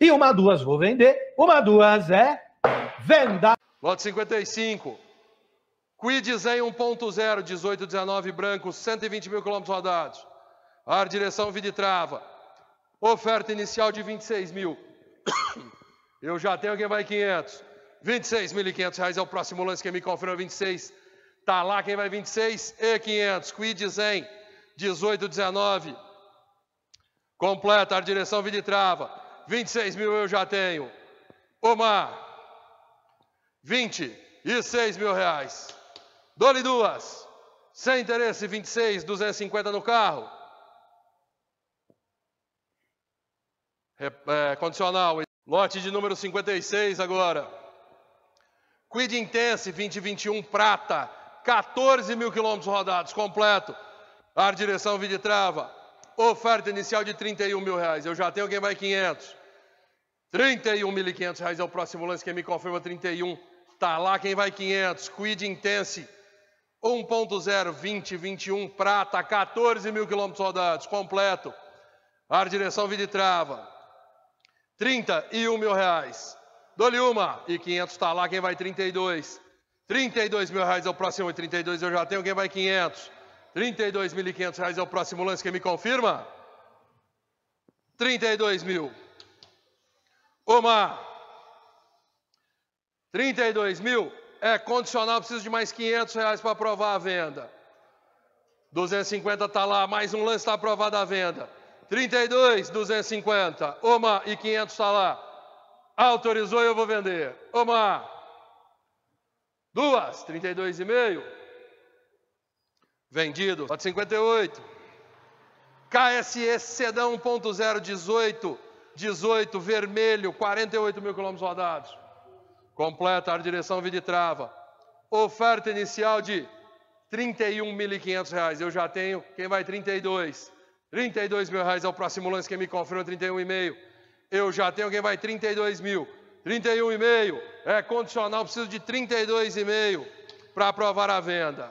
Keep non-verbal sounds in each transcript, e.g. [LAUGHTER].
E uma, duas, vou vender. Uma, duas é venda. Lote 55. Quid Zen 1.0, 18, 19, branco, 120 mil quilômetros rodados. Ar, direção, vida trava. Oferta inicial de 26 mil. [COUGHS] Eu já tenho quem vai 500. 26.500 reais é o próximo lance. que me confirma 26. É tá lá quem vai 26 e 500. Quid Zen 18, 19. Completa, ar, direção, vida trava. 26 mil eu já tenho. Omar, 26 mil reais. Dole duas. Sem interesse, 26, 250 no carro. É, é, condicional. Lote de número 56 agora. Quid Intense 2021 prata. 14 mil quilômetros rodados, completo. Ar direção, vide trava. Oferta inicial de 31 mil reais. Eu já tenho quem vai 500. 31.500 reais é o próximo lance. Quem me confirma 31. Tá lá quem vai 500. Quid Intense. 1.0, 20, 21, prata, 14 mil quilômetros rodados, completo. Ar, direção, vida e trava. 31 mil reais. Dou-lhe uma. E 500 tá lá, quem vai 32. 32 mil reais é o próximo, e 32 eu já tenho, quem vai 500. 32.500 reais é o próximo lance, quem me confirma? 32 mil. Uma. 32 mil. É condicional, preciso de mais 500 reais para aprovar a venda. 250 está lá, mais um lance está aprovado a venda. 32, 250. Uma e 500 está lá. Autorizou, e eu vou vender. Uma. Duas, 32,5. Vendido. 458. 58. KSE Sedã 1.0 18, 18, vermelho, 48 mil quilômetros rodados. Completa ar direção vida e trava. Oferta inicial de R$ 31.500. Eu já tenho. Quem vai? 32. 32 mil reais é o próximo lance. Quem me confirma? 31,5. Eu já tenho. Quem vai? 32 mil. 31,5. É condicional. Preciso de 32,5 para aprovar a venda.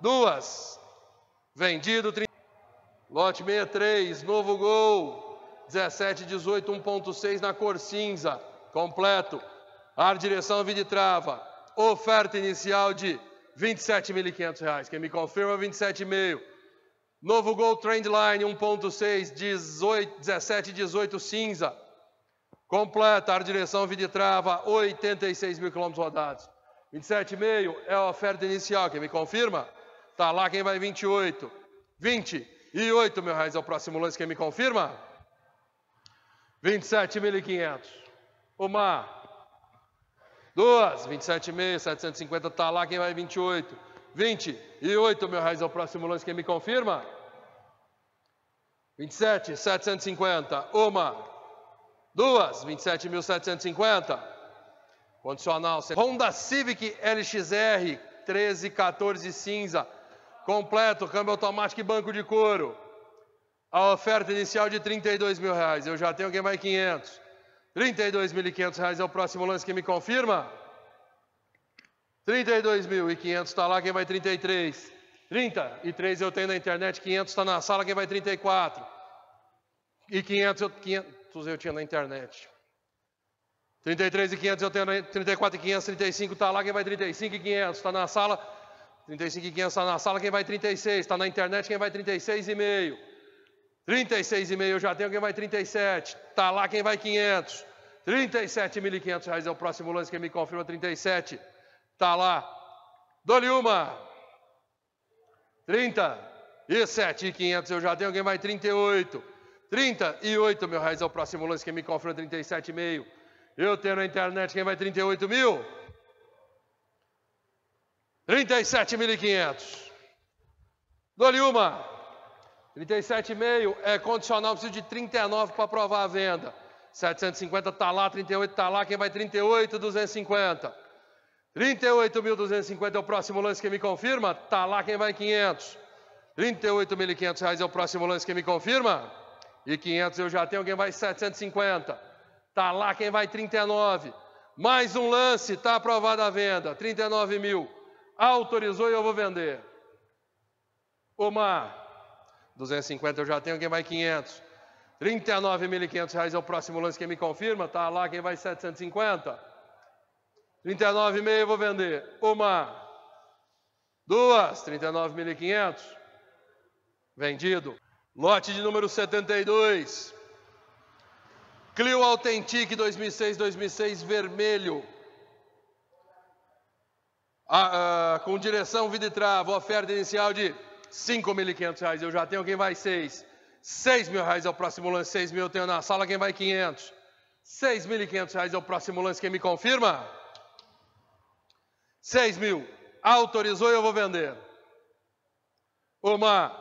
duas, vendido 30. Lote 63, novo gol, 17, 18, 1.6 na cor cinza, completo. Ar direção trava, oferta inicial de R$ 27.500. Quem me confirma, 27,5. Novo Gol Trendline 1.6, 18, 17, 18 cinza. Completa, ar direção trava, 86 mil quilômetros rodados. 27,5 é a oferta inicial. Quem me confirma? Tá lá quem vai 28. 28 mil reais é o próximo lance, quem me confirma? 27.500. Uma. Duas. 27.750 750, tá lá quem vai 28. 28 mil reais é o próximo lance, quem me confirma? 27, 750. Uma. Duas. 27.750. Condicional. Honda Civic LXR 13, 14 cinza completo, câmbio automático e banco de couro. A oferta inicial de 32 mil reais. Eu já tenho quem vai 500. 32.500 reais é o próximo lance que me confirma. 32.500 está lá, quem vai 33. 33 eu tenho na internet, 500 está na sala, quem vai 34. E 500 eu, 500 eu tinha na internet. 33 e 500 eu tenho na 34 e 500, 35 está lá, quem vai 35 e 500 está na sala, 35,500 está na sala, quem vai 36? Está na internet, quem vai 36,5? 36,5 eu já tenho, quem vai 37? Está lá, quem vai 500? 37.500 reais é o próximo lance, quem me confirma 37? Está lá. Dou-lhe uma. 37.500 eu já tenho, quem vai 38? 38 mil reais é o próximo lance, quem me confirma 37,5? Eu tenho na internet, quem vai 38 mil? 37.500. Dou-lhe uma. 37,5 é condicional, preciso de 39 para aprovar a venda. 750 está lá, 38 está lá, quem vai 38, 250. 38.250 é o próximo lance que me confirma, está lá quem vai 500. 38.500 reais é o próximo lance que me confirma, e 500 eu já tenho, quem vai 750. Está lá quem vai 39. Mais um lance, está aprovada a venda, 39 mil autorizou e eu vou vender. Uma, 250 eu já tenho, quem vai 500? 39.500 reais é o próximo lance, quem me confirma? Tá lá, quem vai 750? 39,5 eu vou vender. Uma, duas, 39.500. Vendido. Lote de número 72. Clio Authentic 2006, 2006, vermelho a, ah, a, ah, com direção, vida e trava, oferta inicial de R$ 5.500. Eu já tenho quem vai 6. 6 mil reais é o próximo lance, 6 mil eu tenho na sala, quem vai 500. 6.500 reais é o próximo lance, quem me confirma? 6 mil. Autorizou, e eu vou vender. Uma,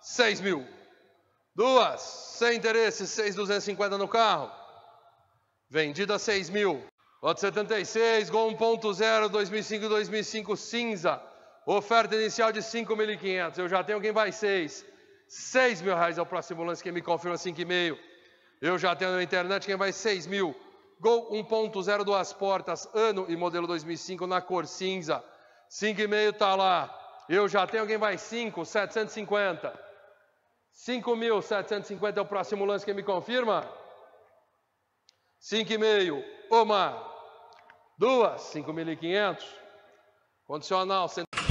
6 mil. Duas, sem interesse, 6,250 no carro. Vendida 6 mil. Lote 76, Gol 1.0, 2005 2005, cinza. Oferta inicial de 5.500. Eu já tenho quem vai 6. 6 mil reais é o próximo lance, quem me confirma 5,5. Eu já tenho na internet quem vai 6 mil. Gol 1.0, duas portas, ano e modelo 2005 na cor cinza. 5,5 tá lá. Eu já tenho quem vai 5, 750. 5.750 é o próximo lance, quem me confirma? 5,5. Omar. Duas, 5.500. Condicional, 100.